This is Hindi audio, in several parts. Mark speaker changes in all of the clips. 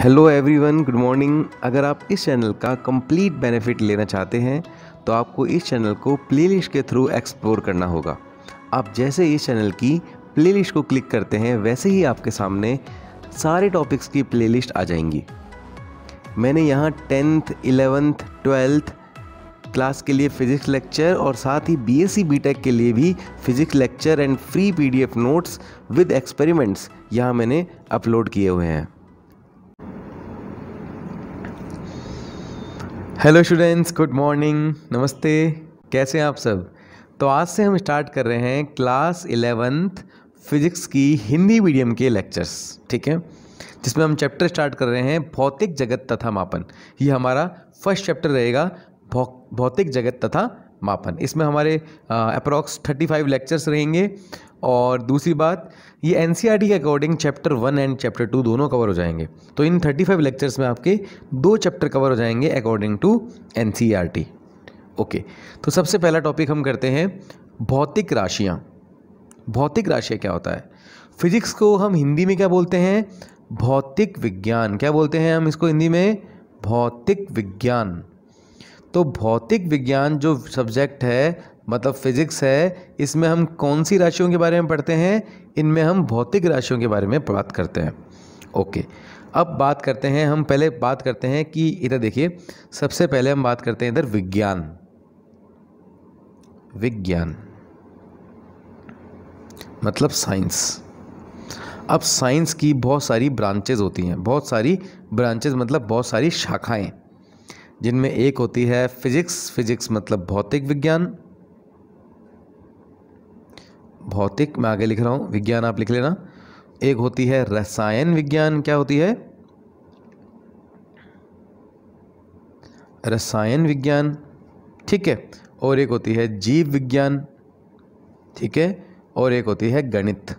Speaker 1: हेलो एवरीवन गुड मॉर्निंग अगर आप इस चैनल का कंप्लीट बेनिफिट लेना चाहते हैं तो आपको इस चैनल को प्लेलिस्ट के थ्रू एक्सप्लोर करना होगा आप जैसे इस चैनल की प्लेलिस्ट को क्लिक करते हैं वैसे ही आपके सामने सारे टॉपिक्स की प्लेलिस्ट आ जाएंगी मैंने यहाँ टेंथ इलेवेंथ ट्वेल्थ क्लास के लिए फ़िज़िक्स लेक्चर और साथ ही बी एस के लिए भी physics lecture and free F notes with experiments यहाँ मैंने अपलोड किए हुए हैं हेलो स्टूडेंट्स गुड मॉर्निंग नमस्ते कैसे हैं आप सब तो आज से हम स्टार्ट कर रहे हैं क्लास इलेवेंथ फिजिक्स की हिंदी मीडियम के लेक्चर्स ठीक है जिसमें हम चैप्टर स्टार्ट कर रहे हैं भौतिक जगत तथा मापन ये हमारा फर्स्ट चैप्टर रहेगा भौतिक जगत तथा मापन इसमें हमारे अप्रॉक्स थर्टी फाइव लेक्चर्स रहेंगे और दूसरी बात ये एन e के according chapter one and chapter two दोनों कवर हो जाएंगे तो इन थर्टी फाइव लेक्चर्स में आपके दो चैप्टर कवर हो जाएंगे अकॉर्डिंग टू एन ओके तो सबसे पहला टॉपिक हम करते हैं भौतिक राशियाँ भौतिक राशियाँ क्या होता है फिजिक्स को हम हिंदी में क्या बोलते हैं भौतिक विज्ञान क्या बोलते हैं हम इसको हिंदी में भौतिक विज्ञान तो भौतिक विज्ञान जो सब्जेक्ट है मतलब फिजिक्स है इसमें हम कौन सी राशियों के बारे में पढ़ते हैं इनमें हम भौतिक राशियों के बारे में बात करते हैं ओके अब बात करते हैं हम पहले बात करते हैं कि इधर देखिए सबसे पहले हम बात करते हैं इधर विज्ञान विज्ञान मतलब साइंस अब साइंस की बहुत सारी ब्रांचेज होती हैं बहुत सारी ब्रांचेज मतलब बहुत सारी शाखाएं जिनमें एक होती है फिजिक्स फिजिक्स मतलब भौतिक विज्ञान भौतिक मैं आगे लिख रहा हूँ विज्ञान आप लिख लेना एक होती है रसायन विज्ञान क्या होती है रसायन विज्ञान ठीक है और एक होती है जीव विज्ञान ठीक है और एक होती है गणित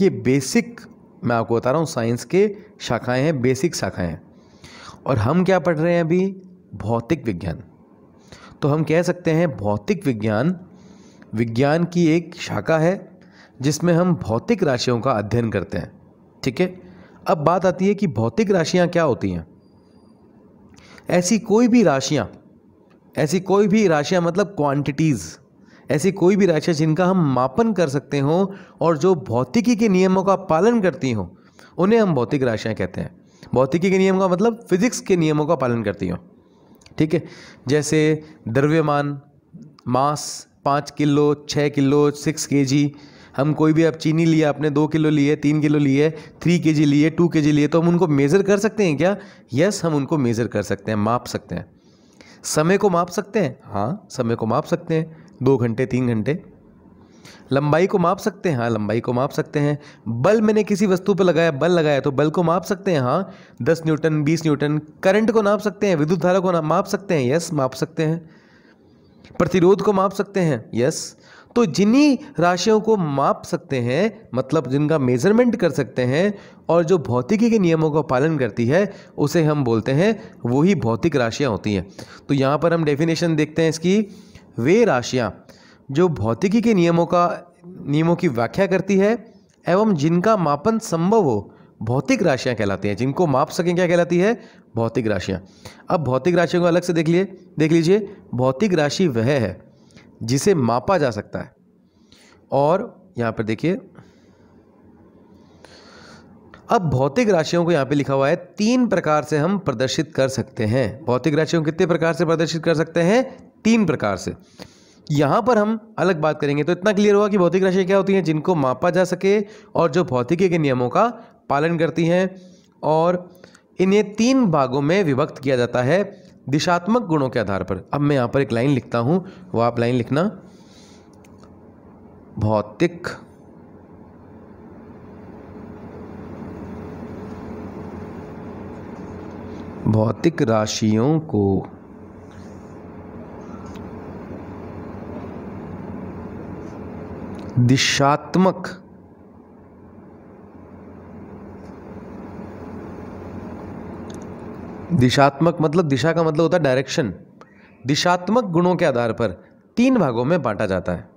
Speaker 1: ये बेसिक मैं आपको बता रहा हूँ साइंस के शाखाएं हैं बेसिक शाखाएं हैं और हम क्या पढ़ रहे हैं अभी भौतिक विज्ञान तो हम कह सकते हैं भौतिक विज्ञान विज्ञान की एक शाखा है जिसमें हम भौतिक राशियों का अध्ययन करते हैं ठीक है अब बात आती है कि भौतिक राशियाँ क्या होती हैं ऐसी कोई भी राशियाँ ऐसी कोई भी राशियाँ मतलब क्वांटिटीज़ ऐसी कोई भी राशियाँ जिनका हम मापन कर सकते हों और जो भौतिकी के नियमों का पालन करती हो उन्हें हम भौतिक राशियाँ कहते हैं भौतिकी के नियम का मतलब फिजिक्स के नियमों का पालन करती हो ठीक है जैसे द्रव्यमान मास पाँच किलो छः किलो सिक्स के जी हम कोई भी अब चीनी लिए आपने दो किलो लिए तीन किलो लिए थ्री के जी लिए टू के जी लिए तो हम उनको मेज़र कर सकते हैं क्या यस हम उनको मेज़र कर सकते हैं माप सकते हैं समय को माप सकते हैं हाँ समय को माप सकते हैं दो घंटे तीन घंटे लंबाई को माप सकते हैं हाँ लंबाई को माप सकते हैं बल मैंने किसी वस्तु पर लगाया बल लगाया तो बल को माप सकते हैं हाँ दस न्यूटन बीस न्यूटन करंट को नाप सकते हैं विद्युत धारा को माप सकते हैं यस माप सकते हैं प्रतिरोध को माप सकते हैं यस तो जिन्ही राशियों को माप सकते हैं मतलब जिनका मेजरमेंट कर सकते हैं और जो भौतिकी के नियमों का पालन करती है उसे हम बोलते हैं वही भौतिक राशियाँ होती हैं तो यहाँ पर हम डेफिनेशन देखते हैं इसकी वे राशियाँ जो भौतिकी के नियमों का नियमों की व्याख्या करती है एवं जिनका मापन संभव हो भौतिक राशियाँ कहलाती हैं जिनको माप सकें क्या कहलाती है भौतिक राशियाँ अब भौतिक राशियों को अलग से देख लिए देख लीजिए भौतिक राशि वह है जिसे मापा जा सकता है और यहाँ पर देखिए अब भौतिक राशियों को यहाँ पे लिखा हुआ है तीन प्रकार से हम प्रदर्शित कर सकते हैं भौतिक राशियों कितने प्रकार से प्रदर्शित कर सकते हैं तीन प्रकार से यहाँ पर हम अलग बात करेंगे तो इतना क्लियर हुआ कि भौतिक राशियाँ क्या होती हैं जिनको मापा जा सके और जो भौतिकी के नियमों का पालन करती हैं और इन्हें तीन भागों में विभक्त किया जाता है दिशात्मक गुणों के आधार पर अब मैं यहाँ पर एक लाइन लिखता हूँ वह आप लाइन लिखना भौतिक भौतिक राशियों को दिशात्मक दिशात्मक मतलब दिशा का मतलब होता है डायरेक्शन दिशात्मक गुणों के आधार पर तीन भागों में बांटा जाता है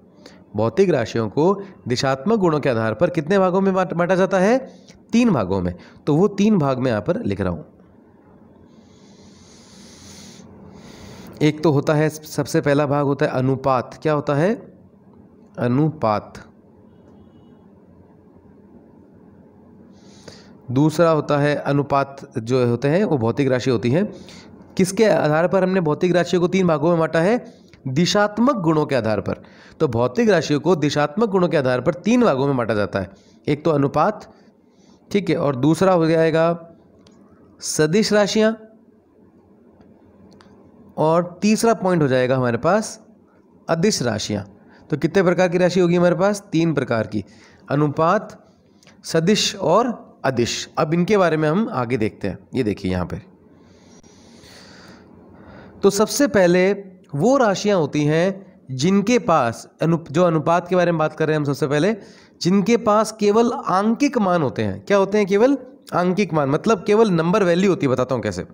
Speaker 1: भौतिक राशियों को दिशात्मक गुणों के आधार पर कितने भागों में बांटा जाता है तीन भागों में तो वो तीन भाग में यहाँ पर लिख रहा हूँ एक तो होता है सबसे पहला भाग होता है अनुपात क्या होता है अनुपात दूसरा होता है अनुपात जो होते हैं वो भौतिक राशि होती है किसके आधार पर हमने भौतिक राशियों को तीन भागों में बांटा है दिशात्मक गुणों के आधार पर तो भौतिक राशियों को दिशात्मक गुणों के आधार पर तीन भागों में बांटा जाता है एक तो अनुपात ठीक है और दूसरा हो जाएगा सदिश राशियाँ और तीसरा पॉइंट हो जाएगा हमारे पास अदिश राशियां तो कितने प्रकार की राशि होगी हमारे पास तीन प्रकार की अनुपात सदिश और अदिश अब इनके बारे में हम आगे देखते हैं ये देखिए यहाँ पर तो सबसे पहले वो राशियाँ होती हैं जिनके पास अनु जो अनुपात के बारे में बात कर रहे हैं हम सबसे पहले जिनके पास केवल आंकिक मान होते हैं क्या होते हैं केवल आंकिक मान मतलब केवल नंबर वैल्यू होती है बताता हूँ कैसे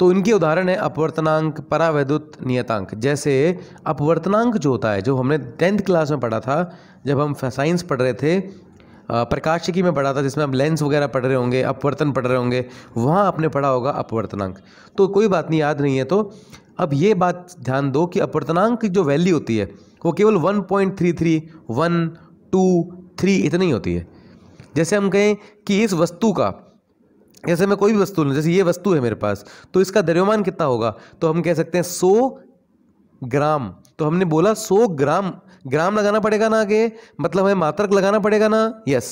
Speaker 1: तो इनके उदाहरण है अपवर्तनांक परावैद्युत नियतांक जैसे अपवर्तनांक जो होता है जो हमने टेंथ क्लास में पढ़ा था जब हम साइंस पढ़ रहे थे प्रकाश की मैं पढ़ा था जिसमें आप लेंस वगैरह पढ़ रहे होंगे अपवर्तन पढ़ रहे होंगे वहाँ आपने पढ़ा होगा अपवर्तनांक तो कोई बात नहीं याद नहीं है तो अब ये बात ध्यान दो कि अपवर्तनांक की जो वैल्यू होती है वो केवल one point three three one two three इतनी ही होती है जैसे हम कहें कि इस वस्तु का जैसे मैं कोई भी वस्तु लूँ जैसे ये वस्तु है मेरे पास तो इसका द्रव्यमान कितना होगा तो हम कह सकते हैं सौ ग्राम तो हमने बोला सौ ग्राम ग्राम लगाना पड़ेगा ना आगे मतलब हमें मात्रक लगाना पड़ेगा ना यस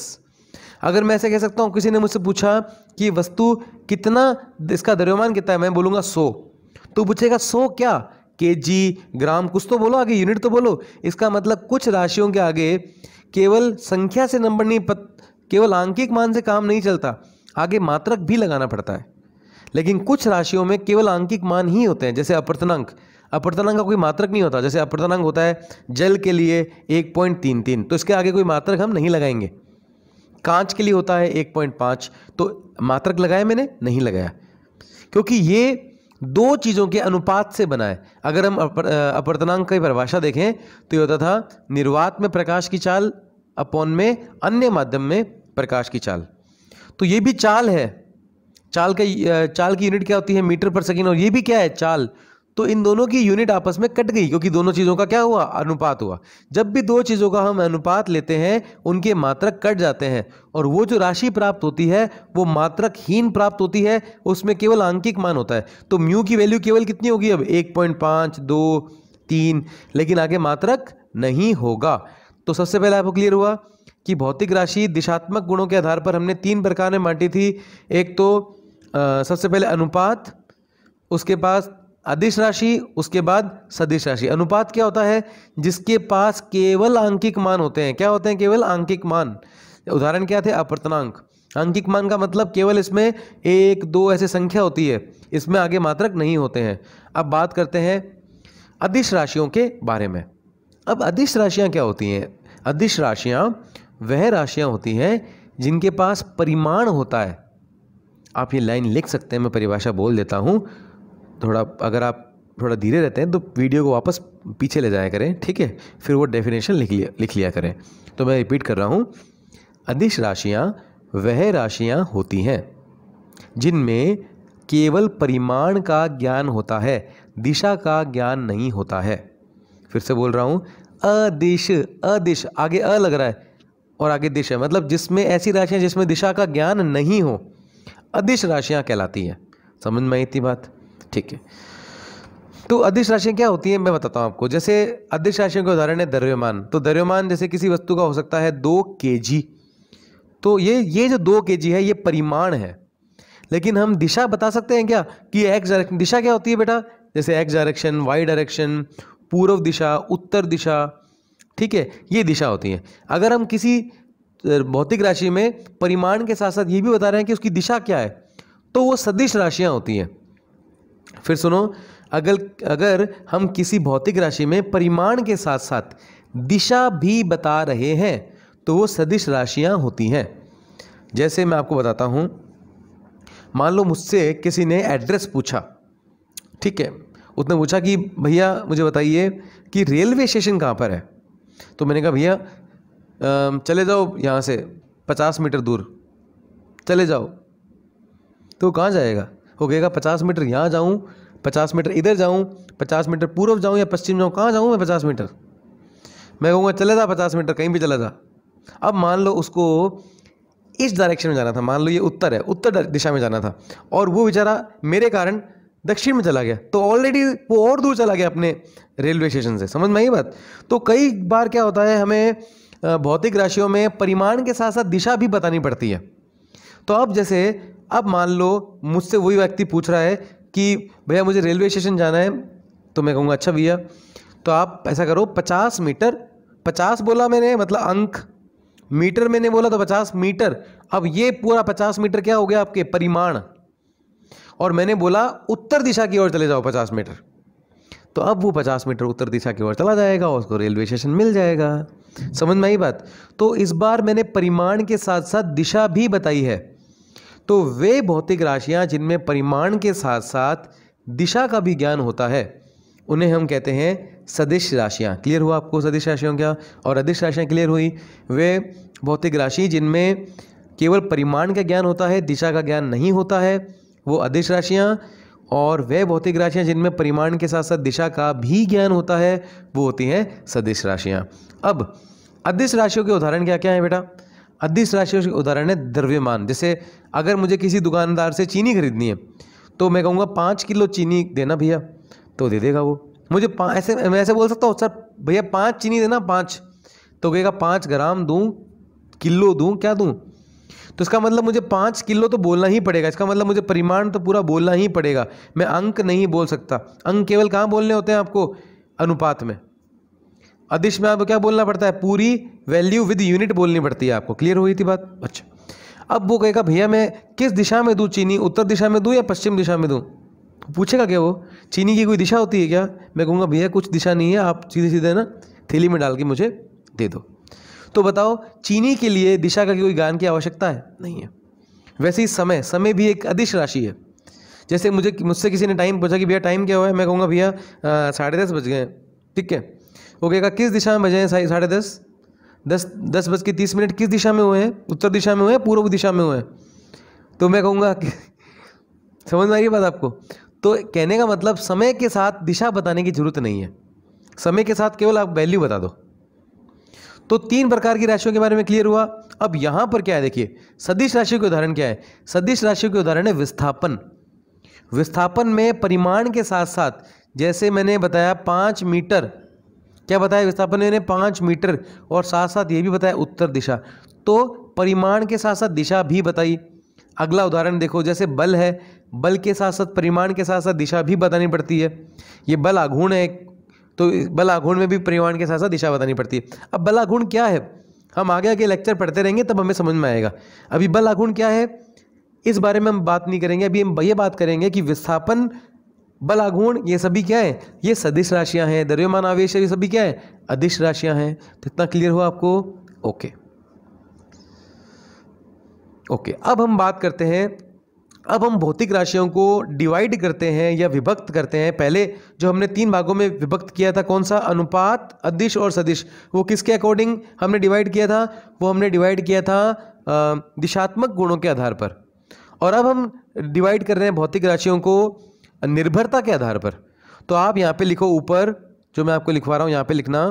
Speaker 1: अगर मैं ऐसे कह सकता हूँ किसी ने मुझसे पूछा कि वस्तु कितना इसका द्रव्यमान कितना है मैं बोलूँगा सौ तो पूछेगा सौ क्या के जी ग्राम कुछ तो बोलो आगे यूनिट तो बोलो इसका मतलब कुछ राशियों के आगे केवल संख्या से नंबर नहीं पत केवल आंकिक मान से काम नहीं चलता आगे मात्रक भी लगाना पड़ता है लेकिन कुछ राशियों में केवल आंकिक मान ही होते हैं जैसे अपर्तनांक अपर्तनांग का कोई मात्रक नहीं होता जैसे अपर्तनांग होता है जल के लिए एक पॉइंट तीन तीन तो इसके आगे कोई मात्रक हम नहीं लगाएंगे कांच के लिए होता है एक पॉइंट पाँच तो मात्रक लगाया मैंने नहीं लगाया क्योंकि ये दो चीज़ों के अनुपात से बना है अगर हम अपर्तनांग की परिभाषा देखें तो ये होता था निर्वात में प्रकाश की चाल अपौन में अन्य माध्यम में प्रकाश की चाल तो ये भी चाल है चाल का चाल की यूनिट क्या होती है मीटर पर सेकेंड और ये भी क्या है चाल तो इन दोनों की यूनिट आपस में कट गई क्योंकि दोनों चीज़ों का क्या हुआ अनुपात हुआ जब भी दो चीज़ों का हम अनुपात लेते हैं उनके मात्रक कट जाते हैं और वो जो राशि प्राप्त होती है वो मात्रकहीन प्राप्त होती है उसमें केवल आंकिक मान होता है तो म्यू की वैल्यू केवल कितनी होगी अब एक पॉइंट पाँच दो तीन लेकिन आगे मात्रक नहीं होगा तो सबसे पहले आपको क्लियर हुआ कि भौतिक राशि दिशात्मक गुणों के आधार पर हमने तीन प्रकार में बांटी थी एक तो आ, सबसे पहले अनुपात उसके पास अदिश राशि उसके बाद सदिश राशि अनुपात क्या होता है जिसके पास केवल आंकिक मान होते हैं क्या होते हैं केवल आंकिक मान उदाहरण क्या थे अपर्तनांक आंकिक मान का मतलब केवल इसमें एक दो ऐसे संख्या होती है इसमें आगे मात्रक नहीं होते हैं अब बात करते हैं अदिश राशियों के बारे में अब अदिश राशियाँ क्या होती हैं अदिश राशियाँ वह राशियाँ होती हैं जिनके पास परिमाण होता है आप ये लाइन लिख सकते हैं मैं परिभाषा बोल देता हूँ थोड़ा अगर आप थोड़ा धीरे रहते हैं तो वीडियो को वापस पीछे ले जाया करें ठीक है फिर वो डेफिनेशन लिख लिया लिख लिया करें तो मैं रिपीट कर रहा हूँ अधिश राशियाँ वह राशियाँ होती हैं जिनमें केवल परिमाण का ज्ञान होता है दिशा का ज्ञान नहीं होता है फिर से बोल रहा हूँ अदिश अदिश आगे अ लग रहा है और आगे दिश है मतलब जिसमें ऐसी राशियाँ जिसमें दिशा का ज्ञान नहीं हो अदिश राशियाँ कहलाती हैं समझ में आई थी बात ठीक है तो अदिश राशियाँ क्या होती हैं मैं बताता हूँ आपको जैसे अदिश राशियों का उदाहरण है द्रव्यमान तो द्रव्यमान जैसे किसी वस्तु का हो सकता है दो के तो ये ये जो दो के है ये परिमाण है लेकिन हम दिशा बता सकते हैं क्या कि एक्स डायरेक्शन दिशा क्या होती है बेटा जैसे एक्स डायरेक्शन वाई डायरेक्शन पूर्व दिशा उत्तर दिशा ठीक है ये दिशा होती है अगर हम किसी भौतिक राशि में परिमाण के साथ साथ ये भी बता रहे हैं कि उसकी दिशा क्या है तो वो सदिश राशियाँ होती हैं फिर सुनो अगर अगर हम किसी भौतिक राशि में परिमाण के साथ साथ दिशा भी बता रहे हैं तो वो सदिश राशियाँ होती हैं जैसे मैं आपको बताता हूँ मान लो मुझसे किसी ने एड्रेस पूछा ठीक है उसने पूछा कि भैया मुझे बताइए कि रेलवे स्टेशन कहाँ पर है तो मैंने कहा भैया चले जाओ यहाँ से पचास मीटर दूर चले जाओ तो कहाँ जाएगा हो गएगा पचास मीटर यहाँ जाऊँ पचास मीटर इधर जाऊँ पचास मीटर पूर्व जाऊँ या पश्चिम जाऊँ कहाँ जाऊँ मैं पचास मीटर मैं कहूँगा चले जा पचास मीटर कहीं भी चला जा अब मान लो उसको इस डायरेक्शन में जाना था मान लो ये उत्तर है उत्तर दिशा में जाना था और वो बेचारा मेरे कारण दक्षिण में चला गया तो ऑलरेडी वो और दूर चला गया अपने रेलवे स्टेशन से समझ में आई बात तो कई बार क्या होता है हमें भौतिक राशियों में परिमाण के साथ साथ दिशा भी बतानी पड़ती है तो अब जैसे अब मान लो मुझसे वही व्यक्ति पूछ रहा है कि भैया मुझे रेलवे स्टेशन जाना है तो मैं कहूँगा अच्छा भैया तो आप ऐसा करो पचास मीटर पचास बोला मैंने मतलब अंक मीटर मैंने बोला तो पचास मीटर अब ये पूरा पचास मीटर क्या हो गया आपके परिमाण और मैंने बोला उत्तर दिशा की ओर चले जाओ पचास मीटर तो अब वो पचास मीटर उत्तर दिशा की ओर चला जाएगा उसको रेलवे स्टेशन मिल जाएगा समझ में आई बात तो इस बार मैंने परिमाण के साथ साथ दिशा भी बताई है तो वे भौतिक राशियाँ जिनमें परिमाण के साथ साथ दिशा का भी ज्ञान होता है उन्हें हम कहते हैं सदिश राशियाँ क्लियर हुआ आपको सदिश राशियों क्या और अदिश राशियाँ क्लियर हुई वे भौतिक राशि जिनमें केवल परिमाण का ज्ञान होता है दिशा का ज्ञान नहीं होता है वो अदिश राशियाँ और वह भौतिक राशियाँ जिनमें परिमाण के साथ साथ दिशा का भी ज्ञान होता है वो होती हैं सदिश राशियाँ अब अदिश राशियों के उदाहरण क्या क्या हैं बेटा अधिस राशियों के उदाहरण है द्रव्यमान जैसे अगर मुझे किसी दुकानदार से चीनी खरीदनी है तो मैं कहूँगा पाँच किलो चीनी देना भैया तो दे देगा वो मुझे ऐसे मैं ऐसे बोल सकता हूँ सर भैया पाँच चीनी देना पाँच तो कहेगा पाँच ग्राम दूँ किलो दूँ क्या दूँ तो इसका मतलब मुझे पाँच किलो तो बोलना ही पड़ेगा इसका मतलब मुझे परिमाण तो पूरा बोलना ही पड़ेगा मैं अंक नहीं बोल सकता अंक केवल कहाँ बोलने होते हैं आपको अनुपात में अदिश में आपको क्या बोलना पड़ता है पूरी वैल्यू विद यूनिट बोलनी पड़ती है आपको क्लियर हुई थी बात अच्छा अब वो कहेगा भैया मैं किस दिशा में दूँ चीनी उत्तर दिशा में दूँ या पश्चिम दिशा में दूँ पूछेगा क्या वो चीनी की कोई दिशा होती है क्या मैं कहूँगा भैया कुछ दिशा नहीं है आप सीधे सीधे ना थैली में डाल के मुझे दे दो तो बताओ चीनी के लिए दिशा का कोई गान की आवश्यकता है नहीं है वैसे ही समय समय भी एक अदिश राशि है जैसे मुझे मुझसे किसी ने टाइम पूछा कि भैया टाइम क्या हुआ है मैं कहूँगा भैया साढ़े दस बज गए ठीक है वो कहेगा किस दिशा में बजे हैं साढ़े दस दस दस बज के तीस मिनट किस दिशा में हुए हैं उत्तर दिशा में हुए हैं पूर्व दिशा में हुए हैं तो मैं कहूँगा समझ में आ रही बात आपको तो कहने का मतलब समय के साथ दिशा बताने की जरूरत नहीं है समय के साथ केवल आप वैल्यू बता दो तो तीन प्रकार की राशियों के बारे में क्लियर हुआ अब यहां पर क्या है देखिए सदिश राशियों के उदाहरण क्या है सदिश राशियों के उदाहरण है विस्थापन विस्थापन में परिमाण के साथ साथ जैसे मैंने बताया पांच मीटर क्या बताया विस्थापन ने पाँच मीटर और साथ साथ ये भी बताया उत्तर दिशा तो परिमाण के साथ साथ दिशा भी बताई अगला उदाहरण देखो जैसे बल है बल के साथ साथ परिमाण के साथ साथ दिशा भी बतानी पड़ती है ये बल आघूर्ण है तो बल आघूर्ण में भी परिमाण के साथ साथ दिशा बतानी पड़ती है अब बल आघूर्ण क्या है हम आगे आगे लेक्चर पढ़ते रहेंगे तब हमें समझ में आएगा अभी बल आघूर्ण क्या है इस बारे में हम बात नहीं करेंगे अभी हम ये बात करेंगे कि विस्थापन बलागुण ये सभी क्या है ये सदिश राशियां हैं दर्यमान आवेश ये सभी क्या है अदिश राशियां हैं तो इतना क्लियर हुआ आपको ओके ओके अब हम बात करते हैं अब हम भौतिक राशियों को डिवाइड करते हैं या विभक्त करते हैं पहले जो हमने तीन भागों में विभक्त किया था कौन सा अनुपात अदिश और सदिश वो किसके अकॉर्डिंग हमने डिवाइड किया था वो हमने डिवाइड किया था दिशात्मक गुणों के आधार पर और अब हम डिवाइड कर रहे हैं भौतिक राशियों को निर्भरता के आधार पर तो आप यहां पे लिखो ऊपर जो मैं आपको लिखवा रहा हूं यहां पे लिखना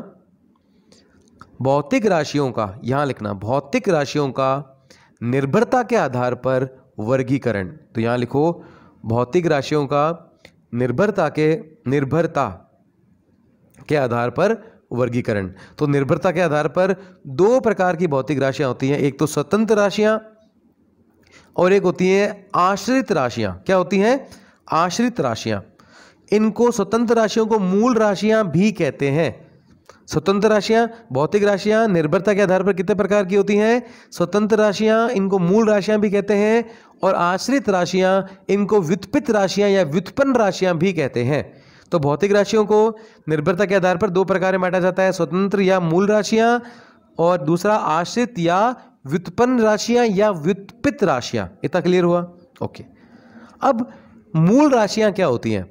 Speaker 1: भौतिक राशियों का यहां लिखना भौतिक राशियों का निर्भरता के आधार पर वर्गीकरण तो यहां लिखो भौतिक राशियों का निर्भरता के निर्भरता के आधार पर वर्गीकरण तो निर्भरता के आधार पर दो प्रकार की भौतिक राशियां होती हैं एक तो स्वतंत्र राशियां और एक होती है आश्रित राशियां क्या होती हैं आश्रित राशियां इनको स्वतंत्र राशियों को मूल राशियां भी कहते हैं स्वतंत्र राशियां भौतिक राशियां निर्भरता के आधार पर कितने प्रकार की होती हैं स्वतंत्र राशियां इनको मूल राशियां भी कहते हैं और आश्रित राशियां इनको व्युत्पित राशियां या व्युत्पन्न राशियां भी कहते हैं तो भौतिक राशियों को निर्भरता के आधार पर दो प्रकार में बांटा जाता है स्वतंत्र या मूल राशियां और दूसरा आश्रित या व्युत्पन्न राशियां या व्युत्पित राशियां इतना क्लियर हुआ ओके अब मूल राशियां क्या होती हैं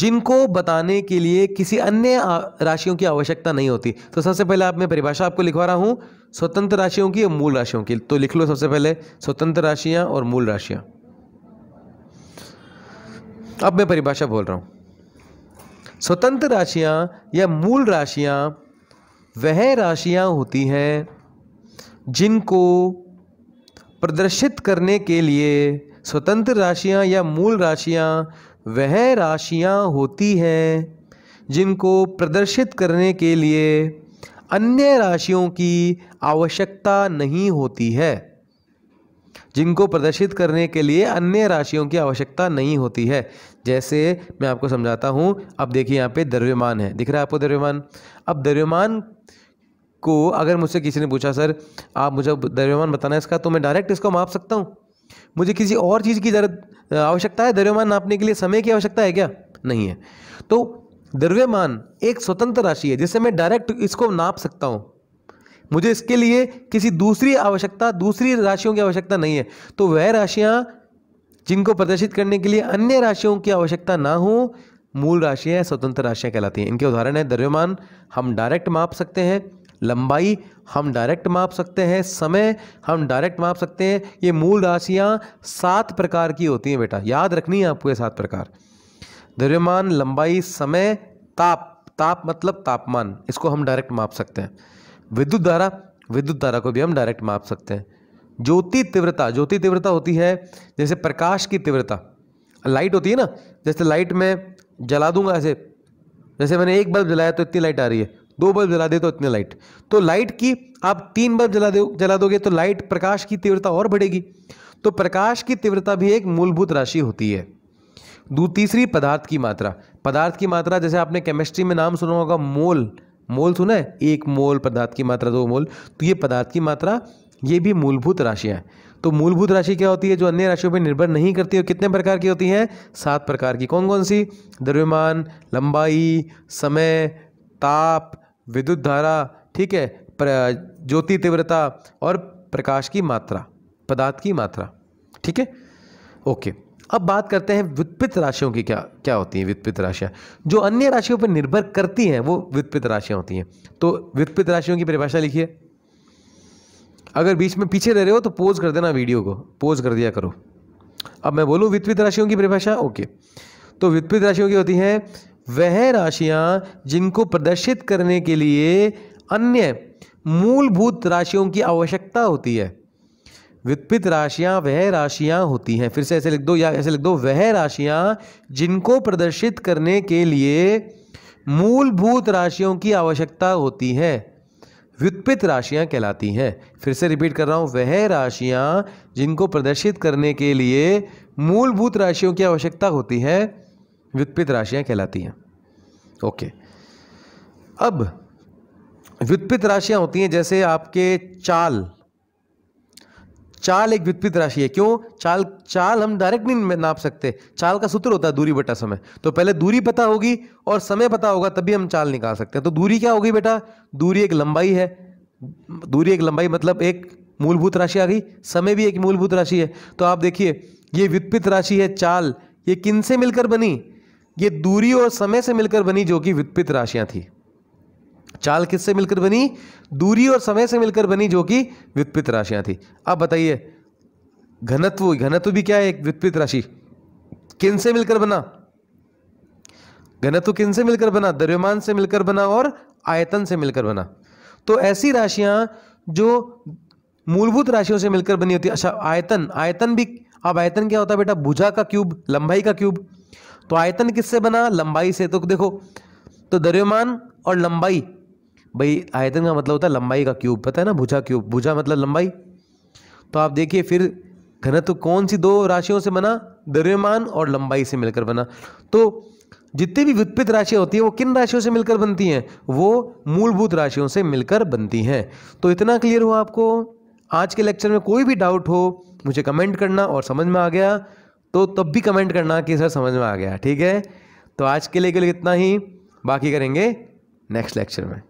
Speaker 1: जिनको बताने के लिए किसी अन्य राशियों की आवश्यकता नहीं होती तो सबसे पहले आप मैं परिभाषा आपको लिखवा रहा हूं स्वतंत्र राशियों की और मूल राशियों की तो लिख लो सबसे पहले स्वतंत्र राशियां और मूल राशियां अब मैं परिभाषा बोल रहा हूं स्वतंत्र राशियां या मूल राशियां वह राशियां होती हैं जिनको प्रदर्शित करने के लिए स्वतंत्र राशियाँ या मूल राशियाँ वह राशियाँ होती हैं जिनको प्रदर्शित करने के लिए अन्य राशियों की आवश्यकता नहीं होती है जिनको प्रदर्शित करने के लिए अन्य राशियों की आवश्यकता नहीं होती है जैसे मैं आपको समझाता हूँ अब देखिए यहाँ पे द्रव्यमान है दिख रहा है आपको द्रव्यमान अब द्रव्यमान को अगर मुझसे किसी ने पूछा सर आप मुझे द्रव्यमान बताना है इसका तो मैं डायरेक्ट इसको माप सकता हूँ मुझे किसी और चीज़ की ज़रूरत आवश्यकता है द्रव्यमान नापने के लिए समय की आवश्यकता है क्या नहीं है तो द्रव्यमान एक स्वतंत्र राशि है जिससे मैं डायरेक्ट इसको नाप सकता हूँ मुझे इसके लिए किसी दूसरी आवश्यकता दूसरी राशियों की आवश्यकता नहीं है तो वह राशियाँ जिनको प्रदर्शित करने के लिए अन्य राशियों की आवश्यकता ना हो मूल राशियाँ स्वतंत्र राशियाँ कहलाती हैं इनके उदाहरण है द्रव्यमान हम डायरेक्ट माप सकते हैं लंबाई हम डायरेक्ट माप सकते हैं समय हम डायरेक्ट माप सकते हैं ये मूल राशियाँ सात प्रकार की होती हैं बेटा याद रखनी है आपको ये सात प्रकार द्रव्यमान लंबाई समय ताप ताप मतलब तापमान इसको हम डायरेक्ट माप सकते हैं विद्युत धारा विद्युत धारा को भी हम डायरेक्ट माप सकते हैं ज्योति तीव्रता ज्योति तीव्रता होती है जैसे प्रकाश की तीव्रता लाइट होती है ना जैसे लाइट में जला दूंगा ऐसे जैसे मैंने एक बल्ब जलाया तो इतनी लाइट आ रही है दो बल्ब जला दे तो इतने लाइट तो लाइट की आप तीन बल्ब जला दो जला दोगे तो लाइट प्रकाश की तीव्रता और बढ़ेगी तो प्रकाश की तीव्रता भी एक मूलभूत राशि होती है दू तीसरी पदार्थ की मात्रा पदार्थ की मात्रा जैसे आपने केमिस्ट्री में नाम सुना होगा मोल मोल सुना है एक मोल पदार्थ की मात्रा दो मोल तो ये पदार्थ की मात्रा ये भी मूलभूत राशियाँ हैं तो मूलभूत राशि क्या होती है जो अन्य राशियों पर निर्भर नहीं करती है कितने प्रकार की होती हैं सात प्रकार की कौन कौन सी द्रव्यमान लंबाई समय ताप विद्युत धारा ठीक है ज्योति तीव्रता और प्रकाश की मात्रा पदार्थ की मात्रा ठीक है ओके अब बात करते हैं व्युत्पित राशियों की क्या क्या होती हैं व्युत्पित राशियाँ जो अन्य राशियों पर निर्भर करती हैं वो व्युत्पित राशियाँ होती हैं तो व्युत्पित राशियों की परिभाषा लिखिए अगर बीच में पीछे रह रहे हो तो पोज कर देना वीडियो को पोज कर दिया करो अब मैं बोलूँ व्युत्पित राशियों की परिभाषा ओके तो व्युत्पित राशियों की होती हैं वह राशियां जिनको प्रदर्शित करने के लिए अन्य मूलभूत राशियों की आवश्यकता होती है वित्पित राशियां वह राशियां होती हैं फिर से ऐसे लिख दो या ऐसे लिख दो वह राशियां जिनको प्रदर्शित करने के लिए मूलभूत राशियों की आवश्यकता होती है व्युत्पित राशियां कहलाती हैं फिर से रिपीट कर रहा हूँ वह राशियां जिनको प्रदर्शित करने के लिए मूलभूत राशियों की आवश्यकता होती है व्युत्पित राशियां कहलाती हैं ओके अब व्युत्पित राशियां होती हैं जैसे आपके चाल चाल एक व्युत्पित राशि है क्यों चाल चाल हम डायरेक्ट नहीं नाप सकते चाल का सूत्र होता है दूरी बटा समय तो पहले दूरी पता होगी और समय पता होगा तभी हम चाल निकाल सकते हैं तो दूरी क्या होगी बेटा दूरी एक लंबाई है दूरी एक लंबाई मतलब एक मूलभूत राशि आ गई समय भी एक मूलभूत राशि है तो आप देखिए ये व्युत्पित राशि है चाल ये किन से मिलकर बनी ये दूरी और समय से मिलकर बनी जो कि व्युत्पित राशियां थी चाल किससे मिलकर बनी दूरी और समय से मिलकर बनी जो कि व्युत्पित राशियां थी अब बताइए घनत्व घनत्व भी क्या है एक व्युत्पित राशि किन से मिलकर बना घनत्व किन से मिलकर बना द्रव्यमान से मिलकर बना और आयतन से मिलकर बना तो ऐसी राशियां जो मूलभूत राशियों से मिलकर बनी होती अच्छा आयतन आयतन भी अब आयतन क्या होता है बेटा भुजा का क्यूब लंबाई का क्यूब तो आयतन किससे बना लंबाई से तो देखो तो दर्यमान और लंबाई भाई आयतन का मतलब होता है लंबाई का क्यूब पता है ना भुजा क्यूब भुजा मतलब लंबाई तो आप देखिए फिर घनत्व कौन सी दो राशियों से बना द्रव्यमान और लंबाई से मिलकर बना तो जितनी भी व्युत्पित राशियाँ होती हैं वो किन राशियों से मिलकर बनती हैं वो मूलभूत राशियों से मिलकर बनती हैं तो इतना क्लियर हुआ आपको आज के लेक्चर में कोई भी डाउट हो मुझे कमेंट करना और समझ में आ गया तो तब भी कमेंट करना कि सर समझ में आ गया ठीक है तो आज के लिए के लिए इतना ही बाकी करेंगे नेक्स्ट लेक्चर में